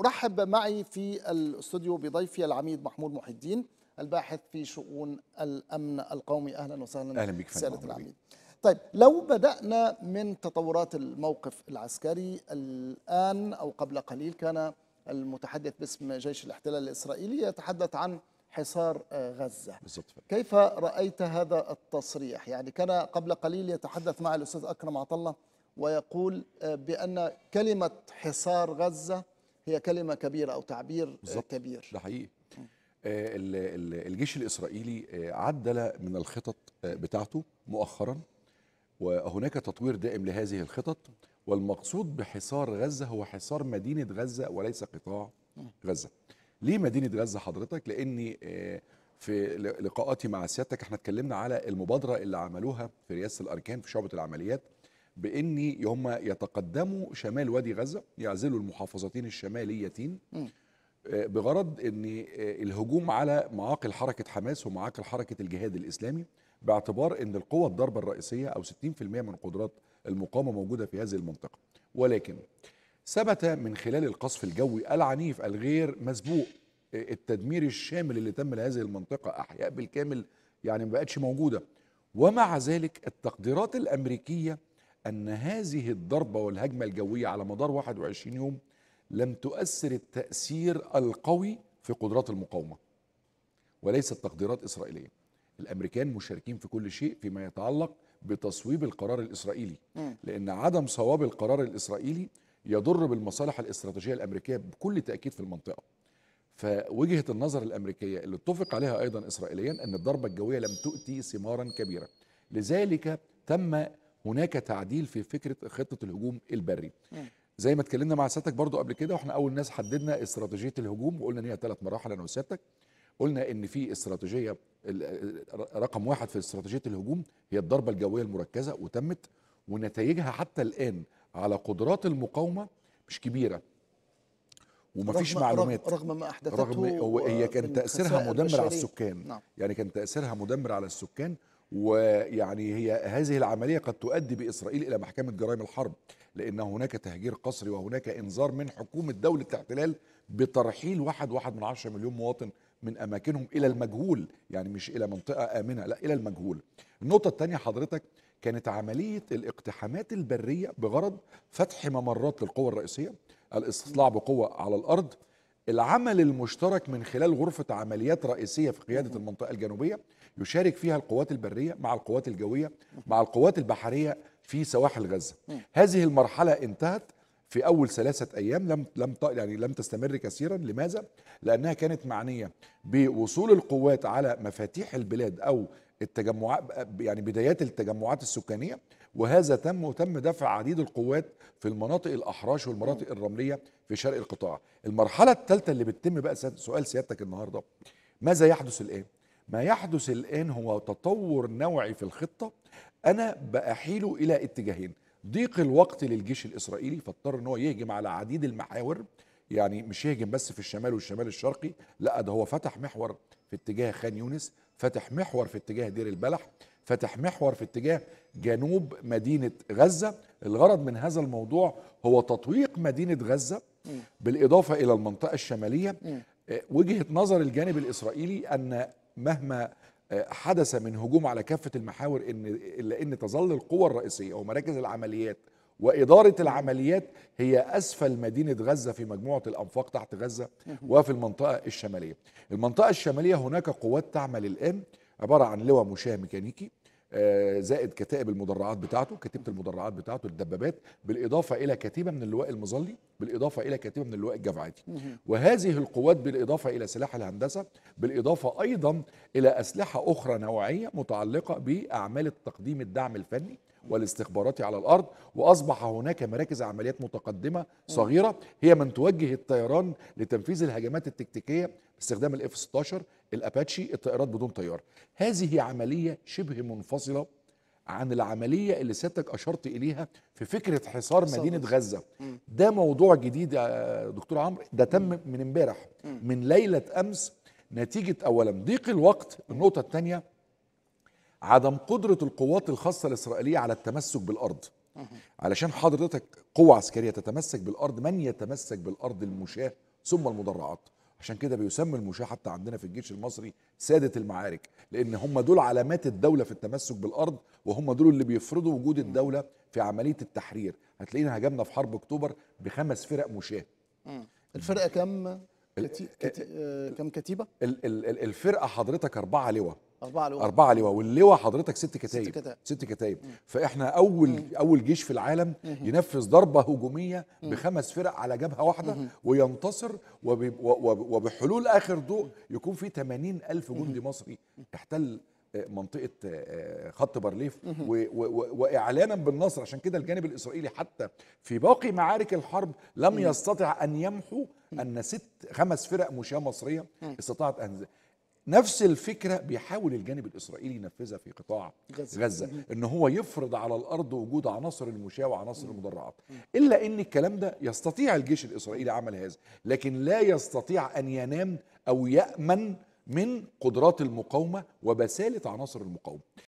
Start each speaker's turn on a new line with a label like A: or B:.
A: أرحب معي في الاستوديو بضيفي العميد محمود محي الدين الباحث في شؤون الأمن القومي أهلا وسهلا أهلا بك سيادة العميد طيب لو بدأنا من تطورات الموقف العسكري الآن أو قبل قليل كان المتحدث باسم جيش الاحتلال الإسرائيلي يتحدث عن حصار آه، غزة بالزبط. كيف رأيت هذا التصريح يعني كان قبل قليل يتحدث مع الأستاذ أكرم عطلة ويقول آه، بأن كلمة حصار غزة هي كلمه كبيره او تعبير آه، بالزبط. كبير ده حقيقي آه، الجيش الاسرائيلي آه، عدل من الخطط بتاعته مؤخرا وهناك تطوير دائم لهذه الخطط والمقصود بحصار غزه هو حصار مدينه غزه وليس قطاع غزه ليه مدينه غزه حضرتك لاني في لقاءاتي مع سيادتك احنا اتكلمنا على المبادره اللي عملوها في رئاسه الاركان في شعبه العمليات بان هم يتقدموا شمال وادي غزه يعزلوا المحافظتين الشماليتين آه، بغرض ان آه، الهجوم على معاقل حركه حماس ومعاقل حركه الجهاد الاسلامي باعتبار ان القوه الضاربه الرئيسيه او 60% من قدرات المقاومه موجوده في هذه المنطقه ولكن ثبت من خلال القصف الجوي العنيف الغير مسبوق آه، التدمير الشامل اللي تم لهذه المنطقه احياء بالكامل يعني ما بقتش موجوده ومع ذلك التقديرات الامريكيه أن هذه الضربة والهجمة الجوية على مدار 21 يوم لم تؤثر التأثير القوي في قدرات المقاومة وليست تقديرات إسرائيلية الأمريكان مشاركين في كل شيء فيما يتعلق بتصويب القرار الإسرائيلي لأن عدم صواب القرار الإسرائيلي يضر بالمصالح الاستراتيجية الأمريكية بكل تأكيد في المنطقة فوجهة النظر الأمريكية اللي اتفق عليها أيضا إسرائيليا أن الضربة الجوية لم تؤتي ثمارا كبيرة لذلك تم هناك تعديل في فكره خطه الهجوم البري زي ما اتكلمنا مع سيادتك برضو قبل كده واحنا اول ناس حددنا استراتيجيه الهجوم وقلنا ان هي ثلاث مراحل انا وسيادتك قلنا ان في استراتيجيه رقم واحد في استراتيجيه الهجوم هي الضربه الجويه المركزه وتمت ونتائجها حتى الان على قدرات المقاومه مش كبيره ومفيش رغم معلومات رغم ما احدثته رغم هو هي كان آه، تاثيرها مدمر البشرية. على السكان نعم. يعني كان تاثيرها مدمر على السكان ويعني هي هذه العملية قد تؤدي بإسرائيل إلى محكمة جرائم الحرب لأن هناك تهجير قسري وهناك إنذار من حكومة دولة الاحتلال بترحيل واحد واحد من عشرة مليون مواطن من أماكنهم إلى المجهول يعني مش إلى منطقة آمنة لا إلى المجهول النقطة الثانية حضرتك كانت عملية الاقتحامات البرية بغرض فتح ممرات للقوى الرئيسية الاستطلاع بقوة على الأرض العمل المشترك من خلال غرفة عمليات رئيسية في قيادة المنطقة الجنوبية يشارك فيها القوات البريه مع القوات الجويه مع القوات البحريه في سواحل غزه هذه المرحله انتهت في اول ثلاثه ايام لم لم يعني لم تستمر كثيرا لماذا لانها كانت معنيه بوصول القوات على مفاتيح البلاد او التجمعات يعني بدايات التجمعات السكانيه وهذا تم وتم دفع عديد القوات في المناطق الاحراش والمناطق الرمليه في شرق القطاع المرحله الثالثه اللي بتتم بقى سؤال سيادتك النهارده ماذا يحدث الان ما يحدث الآن هو تطور نوعي في الخطة أنا بأحيله إلى اتجاهين ضيق الوقت للجيش الإسرائيلي فاضطر أن هو يهجم على عديد المحاور يعني مش يهجم بس في الشمال والشمال الشرقي لا ده هو فتح محور في اتجاه خان يونس فتح محور في اتجاه دير البلح فتح محور في اتجاه جنوب مدينة غزة الغرض من هذا الموضوع هو تطويق مدينة غزة بالإضافة إلى المنطقة الشمالية آه، وجهة نظر الجانب الإسرائيلي أن مهما آه، حدث من هجوم على كافه المحاور ان الا ان تظل القوى الرئيسيه ومراكز العمليات وإدارة العمليات هي أسفل مدينة غزة في مجموعة الأنفاق تحت غزة وفي المنطقة الشمالية المنطقة الشمالية هناك قوات تعمل الآن عبارة عن لواء مشاه ميكانيكي آه، زائد كتائب المدرعات بتاعته كتيبه المدرعات بتاعته الدبابات بالاضافه الى كتيبه من اللواء المظلي بالاضافه الى كتيبه من اللواء الجفعاتي وهذه القوات بالاضافه الى سلاح الهندسه بالاضافه ايضا الى اسلحه اخرى نوعيه متعلقه باعمال تقديم الدعم الفني والاستخباراتي على الارض واصبح هناك مراكز عمليات متقدمه صغيره هي من توجه الطيران لتنفيذ الهجمات التكتيكيه باستخدام الاف 16 الاباتشي الطائرات بدون طيار هذه عمليه شبه منفصله عن العمليه اللي سيادتك اشرت اليها في فكره حصار مدينه غزه ده موضوع جديد يا دكتور عمرو ده تم من امبارح من ليله امس نتيجه اولا ضيق الوقت النقطه الثانيه عدم قدره القوات الخاصه الاسرائيليه على التمسك بالارض علشان حضرتك قوة عسكرية تتمسك بالأرض من يتمسك بالأرض المشاة ثم المدرعات عشان كده بيسمى المشاة حتى عندنا في الجيش المصري سادة المعارك لأن هم دول علامات الدولة في التمسك بالأرض وهم دول اللي بيفرضوا وجود الدولة في عملية التحرير هتلاقينا هجمنا في حرب أكتوبر بخمس فرق مشاة الفرقة كم كتي... كتي... آه، كم كتيبة؟ الفرقة حضرتك أربعة لواء أربعة لواء أربعة لواء واللواء حضرتك ست كتايب ست كتايب, ست فإحنا أول مم. أول جيش في العالم مم. ينفذ ضربة هجومية مم. بخمس فرق على جبهة واحدة مم. وينتصر وب... وب... وبحلول آخر ضوء يكون في 80 ألف جندي مصري احتل آه، منطقه آه، خط بارليف واعلانا بالنصر عشان كده الجانب الاسرائيلي حتى في باقي معارك الحرب لم يستطع ان يمحو ان ست خمس فرق مشاه مصريه استطاعت ان نفس الفكره بيحاول الجانب الاسرائيلي ينفذها في قطاع غزه, غزة ان هو يفرض على الارض وجود عناصر المشاه وعناصر المدرعات الا ان الكلام ده يستطيع الجيش الاسرائيلي عمل هذا لكن لا يستطيع ان ينام او يامن من قدرات المقاومه وبساله عناصر المقاومه